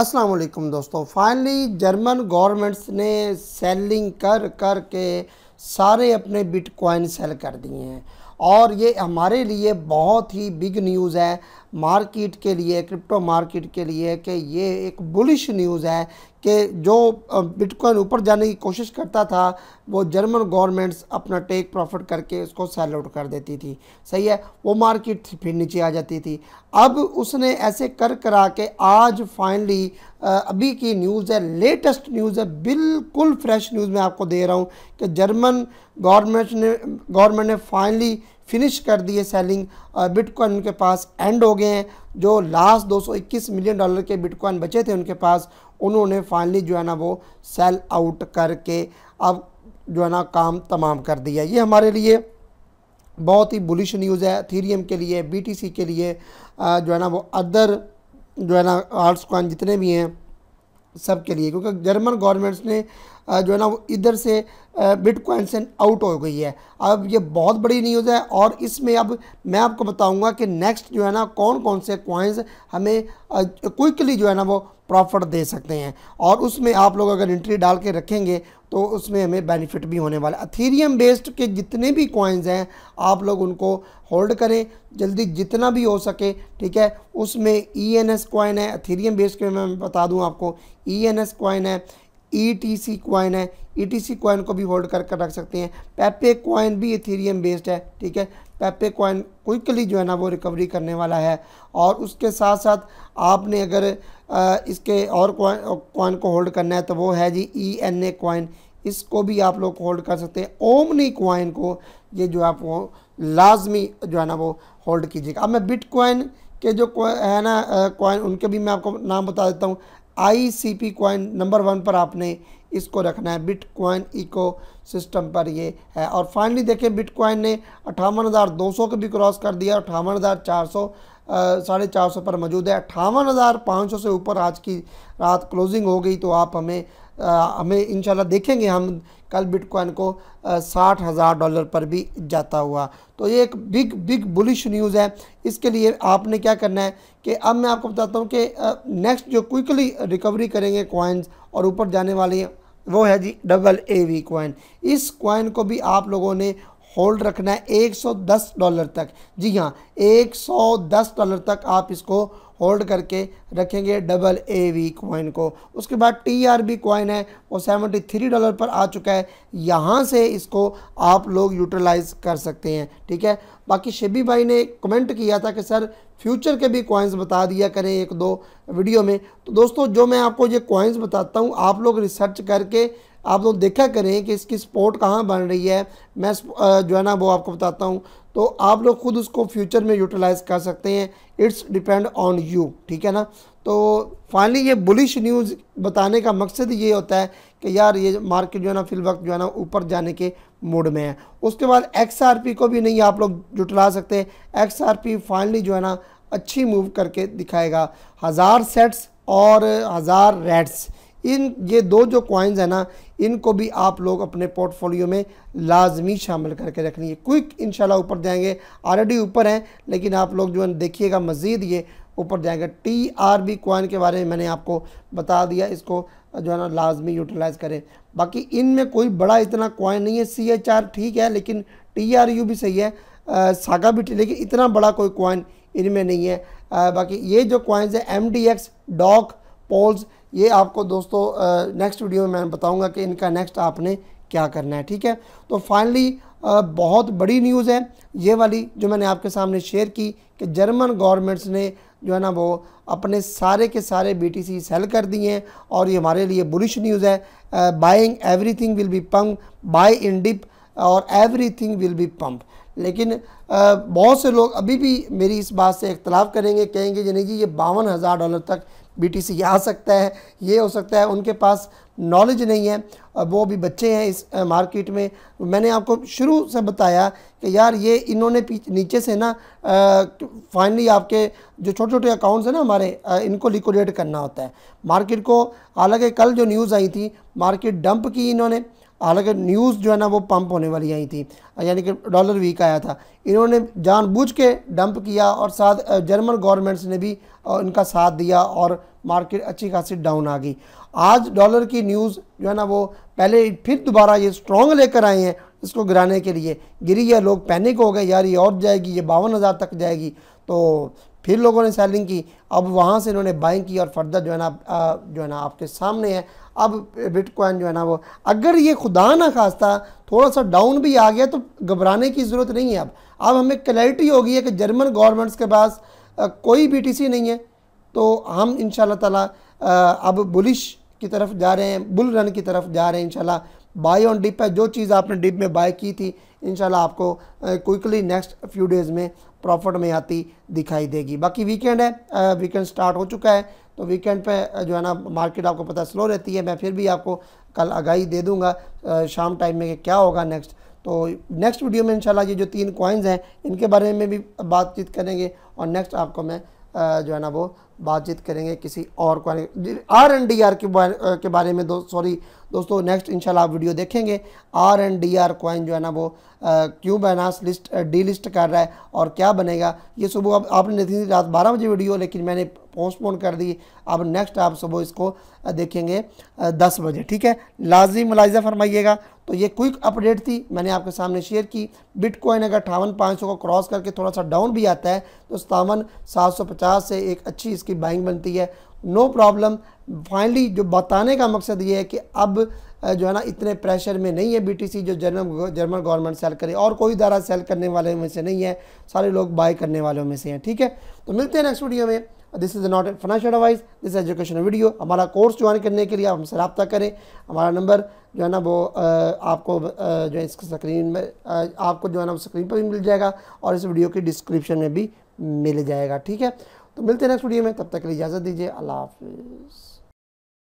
अस्सलाम वालेकुम दोस्तों फाइनली जर्मन गवर्नमेंट्स ने सेलिंग कर कर के सारे अपने बिटकॉइन सेल कर दिए हैं और ये हमारे लिए बहुत ही बिग न्यूज़ है मार्केट के लिए क्रिप्टो मार्केट के लिए कि ये एक बुलिश न्यूज़ है कि जो बिटकॉइन ऊपर जाने की कोशिश करता था वो जर्मन गवर्नमेंट्स अपना टेक प्रॉफिट करके उसको सेल आउट कर देती थी सही है वो मार्केट फिर नीचे आ जाती थी अब उसने ऐसे कर करा के आज फाइनली अभी की न्यूज़ है लेटेस्ट न्यूज़ है बिल्कुल फ्रेश न्यूज़ मैं आपको दे रहा हूँ कि जर्मन गवर्नमेंट ने गवर्नमेंट ने फाइनली फिनिश कर दिए सेलिंग बिटकॉइन उनके पास एंड हो गए हैं जो लास्ट 221 मिलियन डॉलर के बिटकॉइन बचे थे उनके पास उन्होंने फाइनली जो है ना वो सेल आउट करके अब जो है ना काम तमाम कर दिया ये हमारे लिए बहुत ही बुलिश न्यूज़ है थीरियम के लिए बी के लिए जो है ना वो अदर जो है ना आर्ट्स कॉइन जितने भी हैं सब के लिए क्योंकि जर्मन गवर्नमेंट्स ने जो है ना वो इधर से बिटकॉइन से आउट हो गई है अब ये बहुत बड़ी न्यूज़ है और इसमें अब मैं आपको बताऊंगा कि नेक्स्ट जो है ना कौन कौन से कॉइन्स हमें क्विकली जो है ना वो प्रॉफिट दे सकते हैं और उसमें आप लोग अगर एंट्री डाल के रखेंगे तो उसमें हमें बेनिफिट भी होने वाला अथीरियम बेस्ड के जितने भी कॉइन्स हैं आप लोग उनको होल्ड करें जल्दी जितना भी हो सके ठीक है उसमें ई एन एस कॉइन है अथीरियम बेस्ड के मैं बता दूं आपको ई एन एस कॉइन है ई टी सी क्वाइन है ई टी सी कॉइन को भी होल्ड कर कर रख सकते हैं पेपे क्वाइन भी इथेरियम बेस्ड है ठीक है पेपे क्वाइन क्विकली जो है ना वो रिकवरी करने वाला है और उसके साथ साथ आपने अगर आ, इसके और क्वाइन को होल्ड करना है तो वो है जी ई एन ए क्वाइन इसको भी आप लोग होल्ड कर सकते हैं ओमनी क्वाइन को ये जो आप वो लाजमी जो है ना वो होल्ड कीजिएगा अब मैं बिट कॉइन के जो है ना कॉइन उनके भी मैं आपको नाम बता देता हूँ I C P coin number one पर आपने इसको रखना है बिटकॉइन इको सिस्टम पर ये है और फाइनली देखें बिटकॉइन ने अट्ठावन हज़ार दो सौ को भी क्रॉस कर दिया अट्ठावन हज़ार चार सौ साढ़े चार सौ पर मौजूद है अट्ठावन हज़ार पाँच सौ से ऊपर आज की रात क्लोजिंग हो गई तो आप हमें हमें इंशाल्लाह देखेंगे हम कल बिटकॉइन को साठ हज़ार डॉलर पर भी जाता हुआ तो ये एक बिग बिग बुलिश न्यूज़ है इसके लिए आपने क्या करना है कि अब मैं आपको बताता हूँ कि नेक्स्ट जो क्विकली रिकवरी करेंगे कॉइन्स और ऊपर जाने वाली वो है G double A V coin इस कॉइन को भी आप लोगों ने होल्ड रखना है 110 डॉलर तक जी हाँ 110 डॉलर तक आप इसको होल्ड करके रखेंगे डबल ए वी कॉइन को उसके बाद टी आर बी कॉइन है वो सेवेंटी थ्री डॉलर पर आ चुका है यहाँ से इसको आप लोग यूटिलाइज कर सकते हैं ठीक है बाकी शेबी भाई ने कमेंट किया था कि सर फ्यूचर के भी कॉइन्स बता दिया करें एक दो वीडियो में तो दोस्तों जो मैं आपको ये कॉइन्स बताता हूँ आप लोग रिसर्च करके आप लोग देखा करें कि इसकी स्पोर्ट कहाँ बन रही है मैं जो है ना वो आपको बताता हूँ तो आप लोग खुद उसको फ्यूचर में यूटिलाइज कर सकते हैं इट्स डिपेंड ऑन यू ठीक है ना तो फाइनली ये बुलिश न्यूज़ बताने का मकसद ये होता है कि यार ये मार्केट जो है ना फिल वक्त जो है ना ऊपर जाने के मूड में है उसके बाद पी को भी नहीं आप लोग जुटला सकते पी फाइनली जो है ना अच्छी मूव करके दिखाएगा हज़ार सेट्स और हज़ार रेट्स इन ये दो जो कॉइन्स हैं ना इनको भी आप लोग अपने पोर्टफोलियो में लाजमी शामिल करके रखनी है क्विक शाला ऊपर जाएंगे ऑलरेडी ऊपर हैं लेकिन आप लोग जो है देखिएगा मज़ीद ये ऊपर जाएंगे टी आर बी कॉइन के बारे में मैंने आपको बता दिया इसको जो है ना लाजमी यूटिलाइज़ करें बाकी इन में कोई बड़ा इतना कॉइन नहीं है सी एच आर ठीक है लेकिन टी आर यू भी सही है आ, सागा भी ठीक लेकिन इतना बड़ा कोई कॉइन इनमें नहीं है आ, बाकी ये जो कॉइन्स हैं एम डी एक्स डॉक पोल्स ये आपको दोस्तों नेक्स्ट वीडियो में मैं बताऊंगा कि इनका नेक्स्ट आपने क्या करना है ठीक है तो फाइनली बहुत बड़ी न्यूज़ है ये वाली जो मैंने आपके सामने शेयर की कि जर्मन गवर्नमेंट्स ने जो है ना वो अपने सारे के सारे बीटीसी सेल कर दिए हैं और ये हमारे लिए बुलिश न्यूज़ है buying everything will be pump buy in dip और एवरीथिंग विल बी पम्प लेकिन बहुत से लोग अभी भी मेरी इस बात से इख्तलाफ करेंगे कहेंगे नहीं जी ये बावन हज़ार डॉलर तक बीटीसी सी आ सकता है ये हो सकता है उनके पास नॉलेज नहीं है और वो भी बच्चे हैं इस मार्केट में मैंने आपको शुरू से बताया कि यार ये इन्होंने नीचे से ना फाइनली आपके जो छोटे छोटे अकाउंट्स हैं ना हमारे आ, इनको लिक्विडेट करना होता है मार्केट को हालांकि कल जो न्यूज़ आई थी मार्केट डंप की इन्होंने हालांकि न्यूज़ जो है ना वो पंप होने वाली आई थी यानी कि डॉलर वीक आया था इन्होंने जानबूझ के डंप किया और साथ जर्मन गवर्नमेंट्स ने भी इनका साथ दिया और मार्केट अच्छी खासी डाउन आ गई आज डॉलर की न्यूज़ जो है ना वो पहले फिर दोबारा ये स्ट्रॉन्ग लेकर आए हैं इसको गिराने के लिए गिरी है लोग पैनिक हो गए यार ये और जाएगी ये बावन हज़ार तक जाएगी तो फिर लोगों ने सेलिंग की अब वहाँ से इन्होंने बाइंग की और फर्दर जो है ना जो है ना आपके सामने है अब बिटकॉइन जो है ना वो अगर ये खुदा ना खास्ता थोड़ा सा डाउन भी आ गया तो घबराने की ज़रूरत नहीं है अब अब हमें क्लैरिटी होगी है कि जर्मन गवर्नमेंट्स के पास कोई बी नहीं है तो हम इन ताला अब बुलिश की तरफ जा रहे हैं बुल रन की तरफ जा रहे हैं इंशाल्लाह बाई ऑन डिप है जो चीज़ आपने डिप में बाय की थी इनशाला आपको क्विकली नेक्स्ट फ्यू डेज़ में प्रॉफिट में आती दिखाई देगी बाकी वीकेंड है वीकेंड स्टार्ट हो चुका है तो वीकेंड पे जो है ना मार्केट आपको पता स्लो रहती है मैं फिर भी आपको कल आगाही दे दूंगा शाम टाइम में क्या होगा नेक्स्ट तो नेक्स्ट वीडियो में इंशाल्लाह ये जो तीन कॉइन्स हैं इनके बारे में भी बातचीत करेंगे और नेक्स्ट आपको मैं जो है ना वो बातचीत करेंगे किसी और को आर एंड डी आर के बारे के बारे में दो सॉरी दोस्तों नेक्स्ट इंशाल्लाह आप वीडियो देखेंगे R and D R coin जो है ना वो क्यों बैनास लिस्ट डी लिस्ट कर रहा है और क्या बनेगा ये सुबह अब आपने देखी थी रात बारह बजे वीडियो लेकिन मैंने पोस्टपोन कर दी अब नेक्स्ट आप सुबह इसको देखेंगे दस बजे ठीक है लाजी मुलाजा फरमाइएगा तो ये क्विक अपडेट थी मैंने आपके सामने शेयर की बिटकॉइन अगर अठावन पाँच सौ को क्रॉस करके थोड़ा सा डाउन भी आता है तो सतावन सात सौ पचास से एक अच्छी इसकी बाइंग बनती है नो प्रॉब्लम फाइनली जो बताने का मकसद ये है कि अब जो है ना इतने प्रेशर में नहीं है बीटीसी जो जर्मन जर्मन गवर्नमेंट सेल करे और कोई दारा सेल करने वाले में से नहीं है सारे लोग बाय करने वालों में से हैं ठीक है तो मिलते हैं नेक्स्ट वीडियो में this is not financial advice this education video हमारा कोर्स ज्वाइन करने के लिए आप हमसे रबता करें हमारा नंबर जो है ना वो आपको जो है स्क्रीन में आपको जो है ना स्क्रीन पर भी मिल जाएगा और इस वीडियो की डिस्क्रिप्शन में भी मिल जाएगा ठीक है तो मिलते हैं नेक्स्ट वीडियो में तब तक के लिए इजाज़त दीजिए अल्लाह हाफिज़